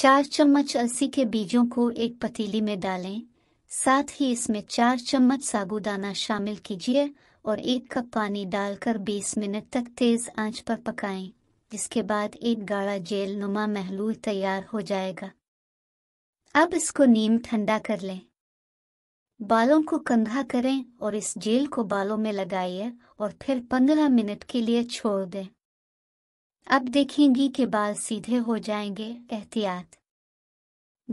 चार चम्मच अलसी के बीजों को एक पतीली में डालें साथ ही इसमें चार चम्मच साबुदाना शामिल कीजिए और एक कप पानी डालकर 20 मिनट तक तेज आंच पर पकाएं, जिसके बाद एक गाढ़ा जेल नुमा महलूल तैयार हो जाएगा अब इसको नीम ठंडा कर लें बालों को कंधा करें और इस जेल को बालों में लगाइए और फिर 15 मिनट के लिए छोड़ दें अब देखेंगी कि बाल सीधे हो जाएंगे एहतियात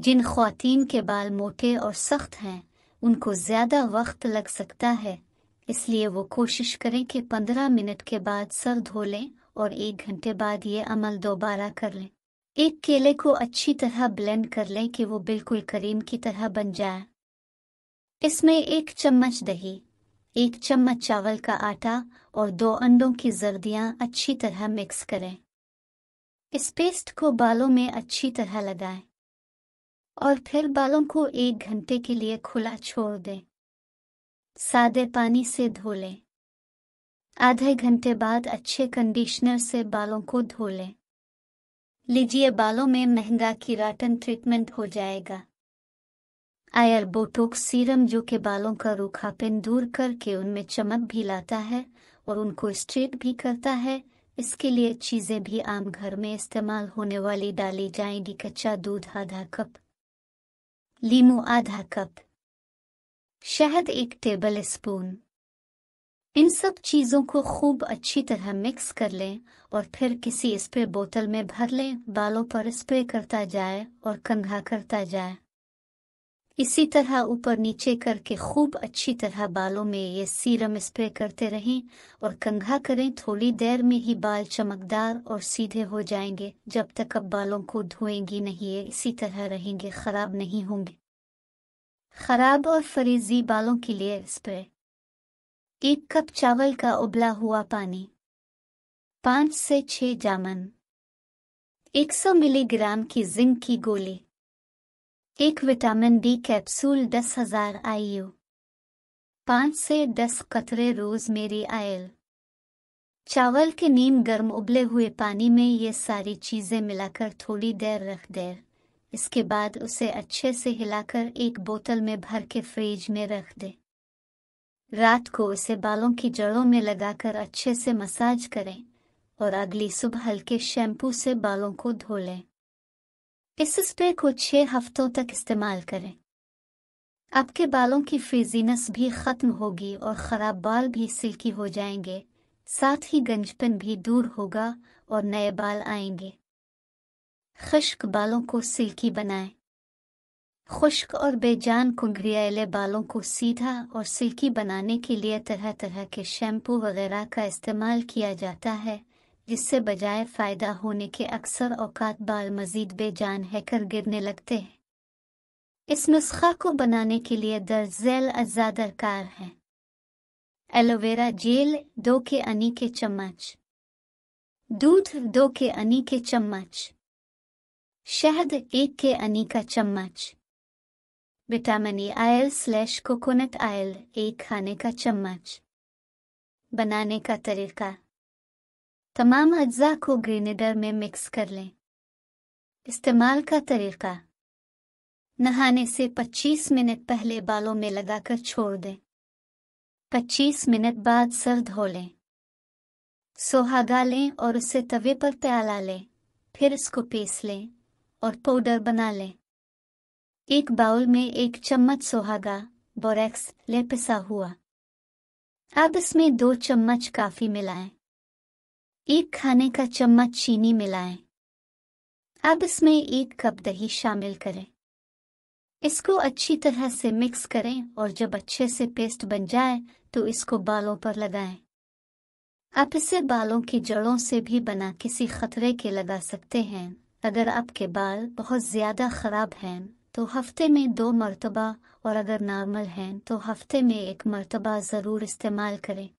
जिन खातन के बाल मोटे और सख्त हैं उनको ज्यादा वक्त लग सकता है इसलिए वो कोशिश करें कि पंद्रह मिनट के बाद सर धो लें और एक घंटे बाद ये अमल दोबारा कर लें एक केले को अच्छी तरह ब्लेंड कर लें कि वो बिल्कुल करीम की तरह बन जाए इसमें एक चम्मच दही एक चम्मच चावल का आटा और दो अंडों की जर्दियां अच्छी तरह मिक्स करें इस पेस्ट को बालों में अच्छी तरह लगाएं और फिर बालों को एक घंटे के लिए खुला छोड़ दें सादे पानी से धो लें आधे घंटे बाद अच्छे कंडीशनर से बालों को धो लें लीजिए बालों में महंगा किराटन ट्रीटमेंट हो जाएगा आयर बोटोक सीरम जो के बालों का रूखापिन दूर करके उनमें चमक भी लाता है और उनको स्ट्रेट भी करता है इसके लिए चीज़ें भी आम घर में इस्तेमाल होने वाली डाली जाएंगी कच्चा दूध आधा कप लीमू आधा कप शहद एक टेबल स्पून इन सब चीज़ों को खूब अच्छी तरह मिक्स कर लें और फिर किसी स्प्रे बोतल में भर लें बालों पर स्प्रे करता जाए और कंघा करता जाए इसी तरह ऊपर नीचे करके खूब अच्छी तरह बालों में ये सीरम स्प्रे करते रहें और कंघा करें थोड़ी देर में ही बाल चमकदार और सीधे हो जाएंगे जब तक अब बालों को धोएंगी नहीं ये इसी तरह रहेंगे खराब नहीं होंगे खराब और फरीजी बालों के लिए स्प्रे एक कप चावल का उबला हुआ पानी पांच से छह जामन एक सौ मिलीग्राम की जिंक की गोली एक विटामिन डी कैप्सूल दस हजार आई पांच से दस कतरे रोज मेरी आयल चावल के नीम गर्म उबले हुए पानी में ये सारी चीज़ें मिलाकर थोड़ी देर रख दे इसके बाद उसे अच्छे से हिलाकर एक बोतल में भर के फ्रिज में रख दे रात को उसे बालों की जड़ों में लगाकर अच्छे से मसाज करें और अगली सुबह हल्के शैम्पू से बालों को धो लें इस स्प्रे को छह हफ्तों तक इस्तेमाल करें आपके बालों की फ्रीजीनेस भी खत्म होगी और खराब बाल भी सिल्की हो जाएंगे साथ ही गंजपन भी दूर होगा और नए बाल आएंगे खुश्क बालों को सिल्की बनाएं। खुश्क और बेजान कुंगरियाले बालों को सीधा और सिल्की बनाने के लिए तरह तरह के शैम्पू वगैरह का इस्तेमाल किया जाता है जिससे बजाय फ़ायदा होने के अक्सर औकात बाल मजीद बेजान हैकर गिरने लगते हैं इस नुस्खा को बनाने के लिए दर्ज जेल अज्जा दरकार है एलोवेरा जेल दो के अनी के चम्मच दूध दो के अनी के चम्मच शहद एक के अनी का चम्मच vitamin E oil slash coconut oil एक खाने का चम्मच बनाने का तरीका तमाम अज्जा को ग्रेनेडर में मिक्स कर लें इस्तेमाल का तरीका नहाने से 25 मिनट पहले बालों में लगाकर छोड़ दें 25 मिनट बाद सर धो लें सोहागा लें और उसे तवे पर प्याला लें फिर इसको पीस लें और पाउडर बना लें एक बाउल में एक चम्मच सोहागा बोरेक्स ले पिसा हुआ अब इसमें दो चम्मच काफ़ी मिलाएं एक खाने का चम्मच चीनी मिलाएं। अब इसमें एक कप दही शामिल करें इसको अच्छी तरह से मिक्स करें और जब अच्छे से पेस्ट बन जाए तो इसको बालों पर लगाएं। आप इसे बालों की जड़ों से भी बना किसी खतरे के लगा सकते हैं अगर आपके बाल बहुत ज्यादा खराब हैं तो हफ्ते में दो मरतबा और अगर नॉर्मल हैं तो हफ्ते में एक मरतबा ज़रूर इस्तेमाल करें